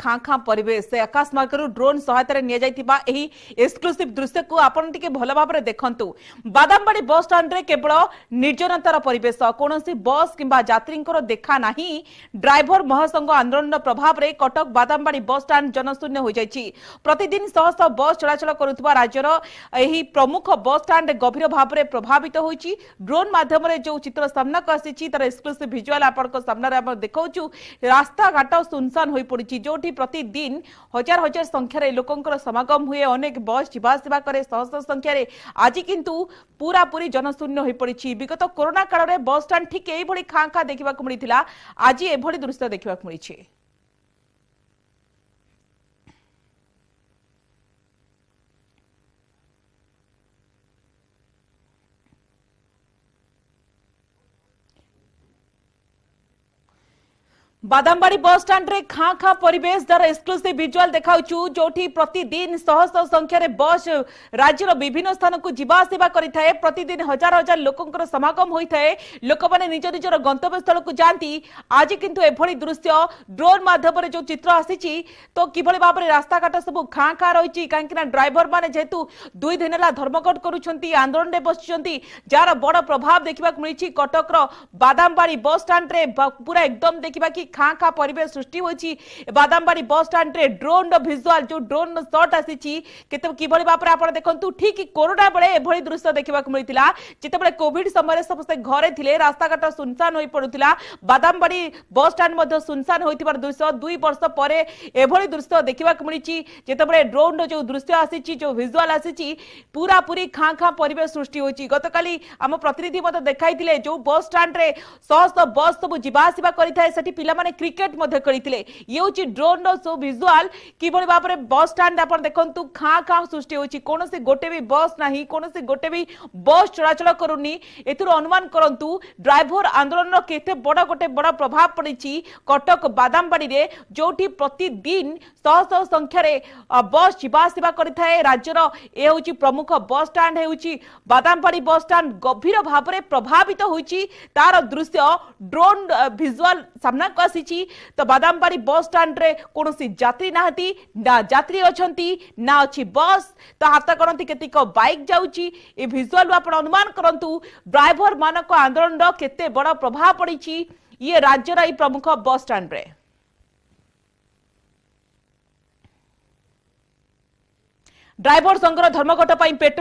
खा खाँ परेश आकाशमार्ग ड्रोन सहायतार निस्कलूसीव दृश्य को आपन भल भाव देखु बादामबाड़ी बस स्टाण्रे केवल निर्जनतार परेश कौन बस किंवा जी देखा ना ड्राइवर महासंघ आंदोलन प्रभाव में कटक बादामबाड़ी बस स्टाण जनशून्य हो प्रतिदिन शह शह बस चलाचल कर राज्यर एक प्रमुख बस स्टाण गभर भाव में प्रभावित हो ड्रोन मध्यम जो चित्र सामना को आर एक्सक्लूसीव भिजुआल आपनारे देखा रास्ताघाट सुनसान हो पड़ी जो ଯେଉଁଠି ପ୍ରତିଦିନ ହଜାର ହଜାର ସଂଖ୍ୟାରେ ଲୋକଙ୍କର ସମାଗମ ହୁଏ ଅନେକ ବସ୍ ଯିବା ଆସିବା କରେ ଶହ ଶହ ସଂଖ୍ୟାରେ ଆଜି କିନ୍ତୁ ପୁରାପୁରି ଜନଶୂନ୍ୟ ହୋଇପଡ଼ିଛି ବିଗତ କରୋନା କାଳରେ ବସ୍ ଠିକ୍ ଏଇଭଳି ଖାଁ ଖାଁ ଦେଖିବାକୁ ମିଳିଥିଲା ଆଜି ଏଭଳି ଦୃଶ୍ୟ ଦେଖିବାକୁ ମିଳିଛି ବାଦାମବାଡ଼ି ବସ୍ଷ୍ଟାଣ୍ଡରେ ଖାଁ ଖାଁ ପରିବେଶ ଦ୍ୱାରା ଏକ୍ସକ୍ଲୁସିଭ ଭିଜୁଆଲ ଦେଖାଉଛୁ ଯୋଉଠି ପ୍ରତିଦିନ ଶହ ଶହ ସଂଖ୍ୟାରେ ବସ୍ ରାଜ୍ୟର ବିଭିନ୍ନ ସ୍ଥାନକୁ ଯିବା ଆସିବା କରିଥାଏ ପ୍ରତିଦିନ ହଜାର ହଜାର ଲୋକଙ୍କର ସମାଗମ ହୋଇଥାଏ ଲୋକମାନେ ନିଜ ନିଜର ଗନ୍ତବ୍ୟସ୍ଥଳକୁ ଯାଆନ୍ତି ଆଜି କିନ୍ତୁ ଏଭଳି ଦୃଶ୍ୟ ଡ୍ରୋନ୍ ମାଧ୍ୟମରେ ଯୋଉ ଚିତ୍ର ଆସିଛି ତ କିଭଳି ଭାବରେ ରାସ୍ତାଘାଟ ସବୁ ଖାଁ ଖାଁ ରହିଛି କାହିଁକିନା ଡ୍ରାଇଭରମାନେ ଯେହେତୁ ଦୁଇ ଦିନ ହେଲା ଧର୍ମଘଟ କରୁଛନ୍ତି ଆନ୍ଦୋଳନରେ ବସିଛନ୍ତି ଯାହାର ବଡ଼ ପ୍ରଭାବ ଦେଖିବାକୁ ମିଳିଛି କଟକର ବାଦାମବାଡ଼ି ବସ୍ଷ୍ଟାଣ୍ଡରେ ପୁରା ଏକଦମ ଦେଖିବା କି খাঁ খাঁ পরিবেশ সৃষ্টি হয়েছি বাদামবাড়ি বস স্ট্যান্ডে ড্রোনর ভিজুয়াল যে ড্রোনর সট আসিছি কেতে কিভাবে ভাবে আপনার দেখুন ঠিক করোনা বেড়ে এভাবে দৃশ্য দেখা মিলিলা যেতবে কোভিড সময় সমস্তে ঘরে লে রাস্তাঘাট সুনসান হয়ে পড়ুলা বাদামবাড়ি বস স্ট্যান্ড সুনসান হয়ে দৃশ্য দুই বর্ষ পরে এভাবে দৃশ্য দেখা মিলিছি যেতবে ড্রোনর যে দৃশ্য আসিছি যে ভিজুয়াল আসিছি পুরাপুরি খাঁ খাঁ পরিবেশ সৃষ্টি হয়েছি গতকালি আম প্রতিনিধি মতো দেখাই যে বস স্ট্যান্ডে শহ শহ বস সব যা আসা করে সেটি পিলা ପିଲାମାନେ କ୍ରିକେଟ୍ ମଧ୍ୟ ଖେଳିଥିଲେ ଇଏ ହେଉଛି ଡ୍ରୋନ୍ର ସବୁ ଭିଜୁଆଲ୍ କିଭଳି ଭାବରେ ବସ୍ ଷ୍ଟାଣ୍ଡ ଆପଣ ଦେଖନ୍ତୁ ଖାଁ ଖାଁ ସୃଷ୍ଟି ହେଉଛି କୌଣସି ଗୋଟେ ବି ବସ୍ ନାହିଁ କୌଣସି ଗୋଟେ ବି ବସ୍ ଚଳାଚଳ କରୁନି ଏଥିରୁ ଅନୁମାନ କରନ୍ତୁ ଡ୍ରାଇଭର ଆନ୍ଦୋଳନର କେତେ ବଡ଼ ଗୋଟେ ବଡ଼ ପ୍ରଭାବ ପଡ଼ିଛି କଟକ ବାଦାମବାଡ଼ିରେ ଯେଉଁଠି ପ୍ରତିଦିନ ଶହ ଶହ ସଂଖ୍ୟାରେ ବସ୍ ଯିବା ଆସିବା କରିଥାଏ ରାଜ୍ୟର ଏ ହେଉଛି ପ୍ରମୁଖ ବସ୍ ଷ୍ଟାଣ୍ଡ ହେଉଛି ବାଦାମବାଡ଼ି ବସ୍ ଷ୍ଟାଣ୍ଡ ଗଭୀର ଭାବରେ ପ୍ରଭାବିତ ହୋଇଛି ତାର ଦୃଶ୍ୟ ଡ୍ରୋନ୍ ଭିଜୁଆଲ୍ ସାମ୍ନାକୁ ବସିଛି ତ ବାଦାମବାଡ଼ି ବସ୍ ଷ୍ଟାଣ୍ଡରେ କୌଣସି ଯାତ୍ରୀ ନାହାନ୍ତି ନା ଯାତ୍ରୀ ଅଛନ୍ତି ନା ଅଛି ବସ୍ ତ ହାତ ଗଣତି କେତେକ ବାଇକ୍ ଯାଉଛି ଏ ଭିଜୁଆଲରୁ ଆପଣ ଅନୁମାନ କରନ୍ତୁ ଡ୍ରାଇଭରମାନଙ୍କ ଆନ୍ଦୋଳନର କେତେ ବଡ଼ ପ୍ରଭାବ ପଡ଼ିଛି ଇଏ ରାଜ୍ୟର ଏଇ ପ୍ରମୁଖ ବସ୍ ଷ୍ଟାଣ୍ଡରେ ড্রাইভর সংঘর ধর্মঘট পেট্রোল